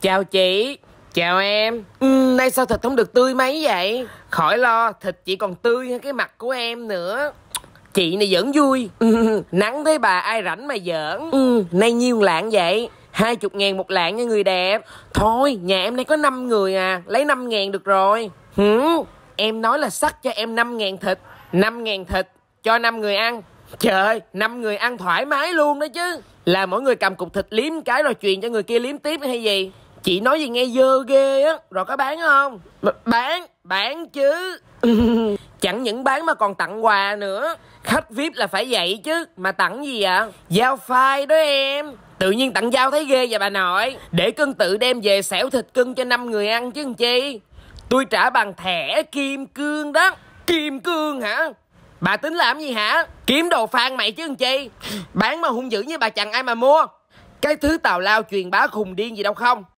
Chào chị Chào em ừ, Nay sao thịt không được tươi mấy vậy Khỏi lo thịt chị còn tươi hơn cái mặt của em nữa Chị này giỡn vui Nắng thấy bà ai rảnh mà giỡn ừ, Nay nhiêu lạng vậy hai chục ngàn một lạng nha người đẹp Thôi nhà em nay có năm người à Lấy năm ngàn được rồi ừ, Em nói là sắc cho em năm ngàn thịt năm ngàn thịt cho năm người ăn Trời năm người ăn thoải mái luôn đó chứ Là mỗi người cầm cục thịt liếm cái rồi truyền cho người kia liếm tiếp hay gì Chị nói gì nghe dơ ghê á Rồi có bán không B Bán Bán chứ Chẳng những bán mà còn tặng quà nữa Khách VIP là phải vậy chứ Mà tặng gì ạ à? Dao phai đó em Tự nhiên tặng giao thấy ghê vậy bà nội Để cưng tự đem về xẻo thịt cưng cho năm người ăn chứ làm chi Tôi trả bằng thẻ kim cương đó Kim cương hả Bà tính làm gì hả Kiếm đồ phan mày chứ làm chi Bán mà hung dữ như bà chẳng ai mà mua Cái thứ tào lao truyền bá khùng điên gì đâu không